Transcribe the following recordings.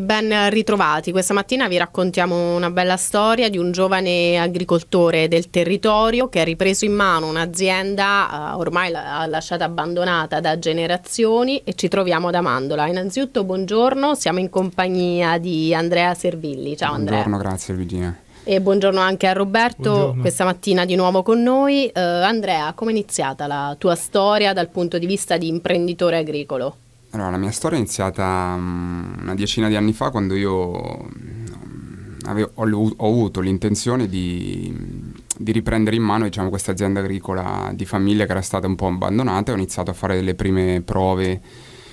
Ben ritrovati, questa mattina vi raccontiamo una bella storia di un giovane agricoltore del territorio che ha ripreso in mano un'azienda eh, ormai lasciata abbandonata da generazioni e ci troviamo ad Amandola. Innanzitutto buongiorno, siamo in compagnia di Andrea Servilli. Ciao Andrea. Buongiorno, grazie Virginia. E buongiorno anche a Roberto, buongiorno. questa mattina di nuovo con noi. Uh, Andrea, come è iniziata la tua storia dal punto di vista di imprenditore agricolo? Allora, la mia storia è iniziata um, una decina di anni fa quando io mm, avevo, ho, ho, avuto l'intenzione di, di, riprendere in mano diciamo, questa azienda agricola di famiglia che era stata un po' abbandonata e ho iniziato a fare delle prime prove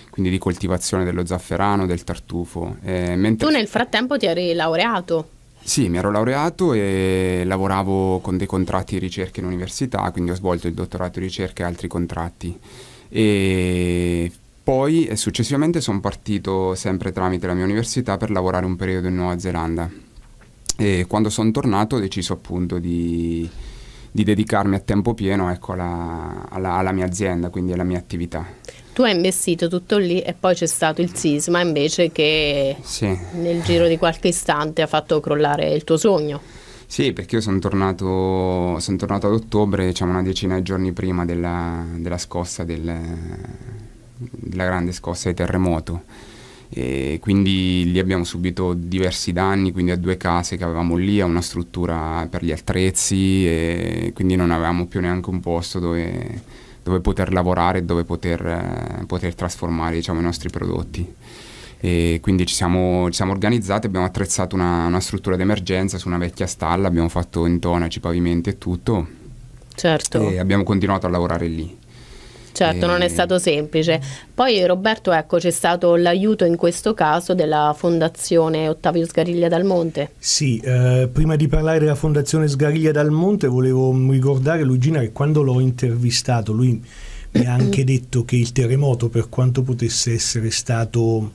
quindi di coltivazione dello zafferano, del tartufo. Eh, mentre... Tu nel frattempo ti eri laureato? Sì, mi ero laureato e lavoravo con dei contratti di ricerca in università, quindi ho svolto il dottorato di ricerca e altri contratti. E poi successivamente sono partito sempre tramite la mia università per lavorare un periodo in Nuova Zelanda e quando sono tornato ho deciso appunto di, di dedicarmi a tempo pieno ecco, alla, alla, alla mia azienda, quindi alla mia attività tu hai investito tutto lì e poi c'è stato il sisma invece che sì. nel giro di qualche istante ha fatto crollare il tuo sogno. Sì, perché io sono tornato, son tornato, ad ottobre, diciamo una decina di giorni prima della, della scossa del, la grande scossa di terremoto. E quindi lì abbiamo subito diversi danni, quindi a due case che avevamo lì, a una struttura per gli attrezzi, e quindi non avevamo più neanche un posto dove, dove poter lavorare e dove poter, eh, poter trasformare diciamo, i nostri prodotti. E quindi ci siamo, ci siamo, organizzati, abbiamo attrezzato una, una struttura d'emergenza su una vecchia stalla, abbiamo fatto intonaci, pavimenti e tutto. Certo. E abbiamo continuato a lavorare lì. Certo, e... non è stato semplice. Poi Roberto, ecco, c'è stato l'aiuto in questo caso della Fondazione Ottavio Sgariglia Dal Monte. Sì, eh, prima di parlare della Fondazione Sgariglia Dal Monte volevo ricordare Luigina che quando l'ho intervistato lui mi ha anche detto che il terremoto, per quanto potesse essere stato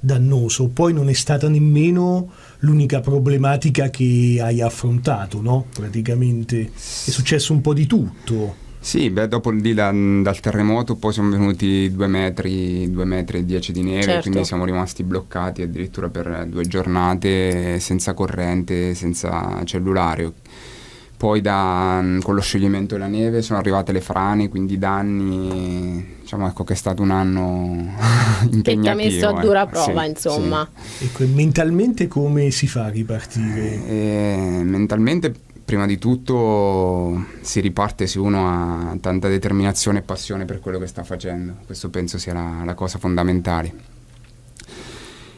dannoso, poi non è stata nemmeno l'unica problematica che hai affrontato, no? Praticamente è successo un po' di tutto. Sì, beh, dopo lì da, dal terremoto poi siamo venuti 2 metri, 2 metri e 10 di neve, certo. quindi siamo rimasti bloccati addirittura per due giornate senza corrente, senza cellulare. Poi da, con lo scioglimento della neve sono arrivate le frane, quindi danni, diciamo ecco che è stato un anno impegnativo. Che ti ha messo a eh. dura prova, sì, insomma. Sì. Ecco, mentalmente come si fa a ripartire? Eh, mentalmente prima di tutto si riparte se uno ha tanta determinazione e passione per quello che sta facendo, questo penso sia la, la cosa fondamentale.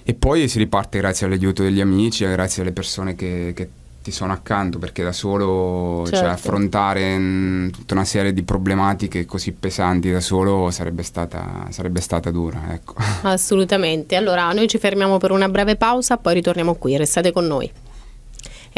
E poi si riparte grazie all'aiuto degli amici eh, grazie alle persone che, che ti sono accanto, perché da solo cioè, certo. cioè, affrontare mh, mm, tutta una serie di problematiche così pesanti da solo sarebbe stata, sarebbe stata dura. Ecco. Assolutamente. Allora noi ci fermiamo per una breve pausa, poi ritorniamo qui, restate con noi.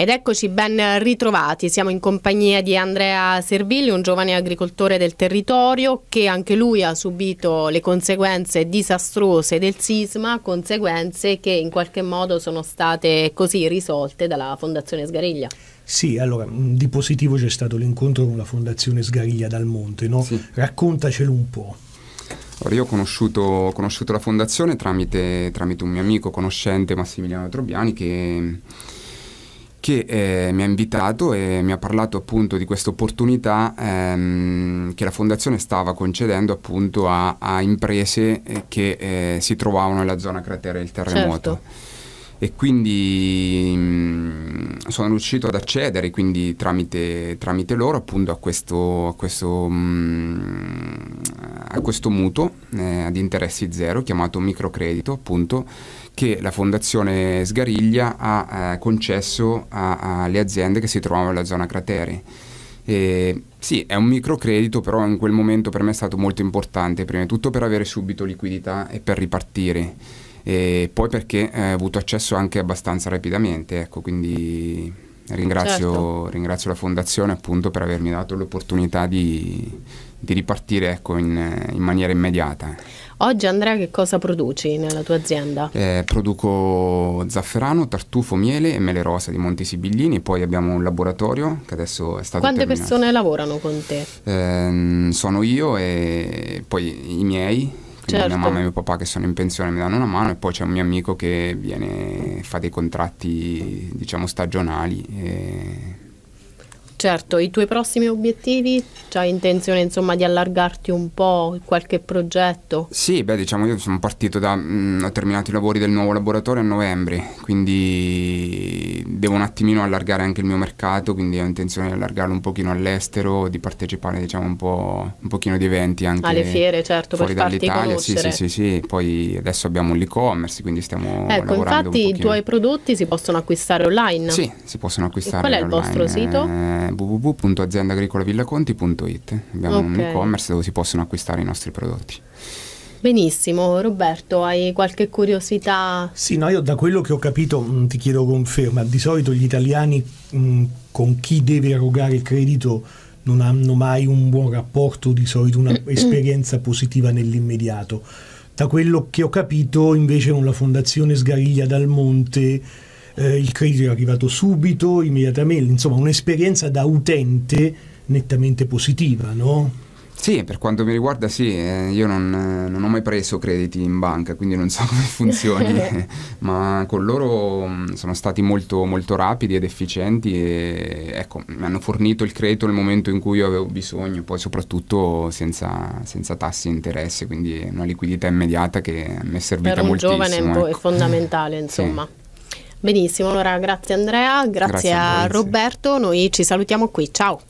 Ed eccoci ben ritrovati, siamo in compagnia di Andrea Servilli, un giovane agricoltore del territorio che anche lui ha subito le conseguenze disastrose del sisma, conseguenze che in qualche modo sono state così risolte dalla Fondazione Sgariglia. Sì, allora mm, di positivo c'è stato l'incontro con la Fondazione Sgariglia dal Monte, no? sì. raccontacelo un po'. Allora, io ho conosciuto, ho conosciuto la fondazione tramite, tramite, un mio amico conoscente Massimiliano Trobiani che che eh, mi ha invitato e mi ha parlato appunto di questa opportunità ehm, che la fondazione stava concedendo appunto a, a imprese eh, che eh, si trovavano nella zona cratere del terremoto. Certo. E quindi mh, mm, sono riuscito ad accedere quindi tramite, tramite loro appunto a questo, a questo mh, mm, a questo mutuo eh, ad interessi zero chiamato microcredito appunto che la Fondazione Sgariglia ha eh, concesso alle aziende che si trovavano nella zona crateri. E, sì, è un microcredito, però in quel momento per me è stato molto importante, prima di tutto per avere subito liquidità e per ripartire, e poi perché eh, ho avuto accesso anche abbastanza rapidamente, ecco, quindi ringrazio, certo. ringrazio la Fondazione appunto per avermi dato l'opportunità di di ripartire ecco, in, in, maniera immediata. Oggi Andrea che cosa produci nella tua azienda? Eh, produco zafferano, tartufo, miele e mele rosa di Monti Sibillini, poi abbiamo un laboratorio che adesso è stato... Quante terminato. persone lavorano con te? Eh, sono io e poi i miei. Certo. Mia mamma e mio papà che sono in pensione mi danno una mano e poi c'è un mio amico che viene, fa dei contratti diciamo stagionali. E Certo, i tuoi prossimi obiettivi? C'hai intenzione insomma di allargarti un po' qualche progetto? Sì, beh diciamo io sono partito da... Mh, mm, ho terminato i lavori del nuovo laboratorio a novembre, quindi devo un attimino allargare anche il mio mercato, quindi ho intenzione di allargarlo un pochino all'estero, di partecipare diciamo un po' un pochino di eventi anche alle fiere, certo, fuori per dall'Italia, sì, sì, sì, sì, poi adesso abbiamo l'e-commerce, quindi stiamo Ecco, infatti i tuoi prodotti si possono acquistare online? Sì, si possono acquistare online. qual è online. il vostro sito? Eh, www.aziendaagricolavallaconti.it. Abbiamo okay. un e-commerce dove si possono acquistare i nostri prodotti. Benissimo, Roberto, hai qualche curiosità? Sì, no, io da quello che ho capito mm, ti chiedo conferma, di solito gli italiani mh, mm, con chi deve erogare il credito non hanno mai un buon rapporto, di solito un'esperienza positiva nell'immediato. Da quello che ho capito invece con la Fondazione Sgariglia Dal Monte eh, il credito è arrivato subito, immediatamente, insomma un'esperienza da utente nettamente positiva, no? Sì, per quanto mi riguarda sì, eh, io non, eh, non, ho mai preso crediti in banca, quindi non so come funzioni, ma con loro mm, sono stati molto, molto rapidi ed efficienti e ecco, mi hanno fornito il credito nel momento in cui io avevo bisogno, poi soprattutto senza, senza tassi e interesse, quindi una liquidità immediata che mi è servita moltissimo. Per un moltissimo, giovane ecco. è fondamentale, insomma. Sì. Benissimo, allora grazie Andrea, grazie, grazie a, a Roberto, noi ci salutiamo qui, ciao.